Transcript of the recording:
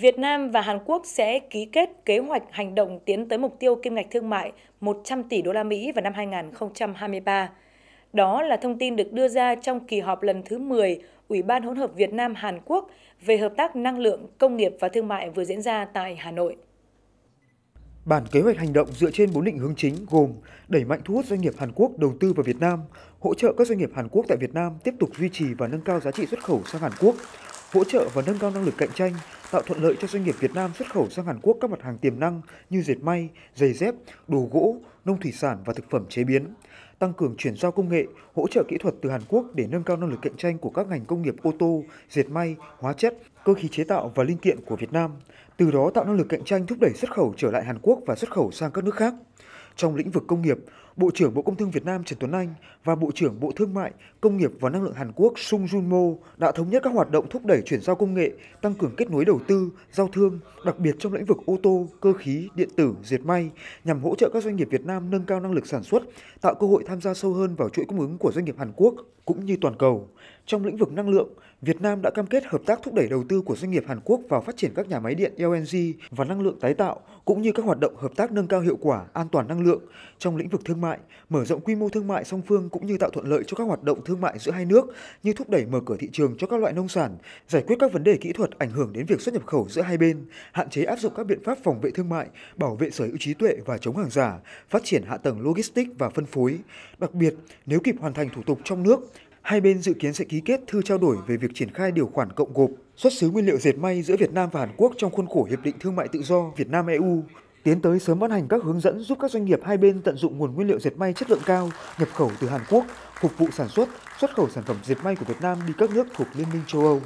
Việt Nam và Hàn Quốc sẽ ký kết kế hoạch hành động tiến tới mục tiêu kim ngạch thương mại 100 tỷ đô la Mỹ vào năm 2023. Đó là thông tin được đưa ra trong kỳ họp lần thứ 10 Ủy ban hỗn hợp Việt Nam Hàn Quốc về hợp tác năng lượng, công nghiệp và thương mại vừa diễn ra tại Hà Nội. Bản kế hoạch hành động dựa trên bốn định hướng chính gồm đẩy mạnh thu hút doanh nghiệp Hàn Quốc đầu tư vào Việt Nam, hỗ trợ các doanh nghiệp Hàn Quốc tại Việt Nam tiếp tục duy trì và nâng cao giá trị xuất khẩu sang Hàn Quốc, hỗ trợ và nâng cao năng lực cạnh tranh, tạo thuận lợi cho doanh nghiệp Việt Nam xuất khẩu sang Hàn Quốc các mặt hàng tiềm năng như dệt may, giày dép, đồ gỗ, nông thủy sản và thực phẩm chế biến, tăng cường chuyển giao công nghệ, hỗ trợ kỹ thuật từ Hàn Quốc để nâng cao năng lực cạnh tranh của các ngành công nghiệp ô tô, dệt may, hóa chất, cơ khí chế tạo và linh kiện của Việt Nam, từ đó tạo năng lực cạnh tranh thúc đẩy xuất khẩu trở lại Hàn Quốc và xuất khẩu sang các nước khác trong lĩnh vực công nghiệp, Bộ trưởng Bộ Công Thương Việt Nam Trần Tuấn Anh và Bộ trưởng Bộ Thương mại, Công nghiệp và Năng lượng Hàn Quốc Sung Jun Mo đã thống nhất các hoạt động thúc đẩy chuyển giao công nghệ, tăng cường kết nối đầu tư, giao thương, đặc biệt trong lĩnh vực ô tô, cơ khí, điện tử, dệt may, nhằm hỗ trợ các doanh nghiệp Việt Nam nâng cao năng lực sản xuất, tạo cơ hội tham gia sâu hơn vào chuỗi cung ứng của doanh nghiệp Hàn Quốc cũng như toàn cầu. Trong lĩnh vực năng lượng, Việt Nam đã cam kết hợp tác thúc đẩy đầu tư của doanh nghiệp Hàn Quốc vào phát triển các nhà máy điện LNG và năng lượng tái tạo, cũng như các hoạt động hợp tác nâng cao hiệu quả, an toàn năng lượng trong lĩnh vực thương mại, mở rộng quy mô thương mại song phương cũng như tạo thuận lợi cho các hoạt động thương mại giữa hai nước như thúc đẩy mở cửa thị trường cho các loại nông sản, giải quyết các vấn đề kỹ thuật ảnh hưởng đến việc xuất nhập khẩu giữa hai bên, hạn chế áp dụng các biện pháp phòng vệ thương mại, bảo vệ sở hữu trí tuệ và chống hàng giả, phát triển hạ tầng logistics và phân phối. Đặc biệt, nếu kịp hoàn thành thủ tục trong nước, hai bên dự kiến sẽ ký kết thư trao đổi về việc triển khai điều khoản cộng gộp xuất xứ nguyên liệu dệt may giữa Việt Nam và Hàn Quốc trong khuôn khổ Hiệp định Thương mại Tự do Việt Nam-EU, tiến tới sớm ban hành các hướng dẫn giúp các doanh nghiệp hai bên tận dụng nguồn nguyên liệu dệt may chất lượng cao nhập khẩu từ Hàn Quốc, phục vụ sản xuất, xuất khẩu sản phẩm dệt may của Việt Nam đi các nước thuộc Liên minh châu Âu.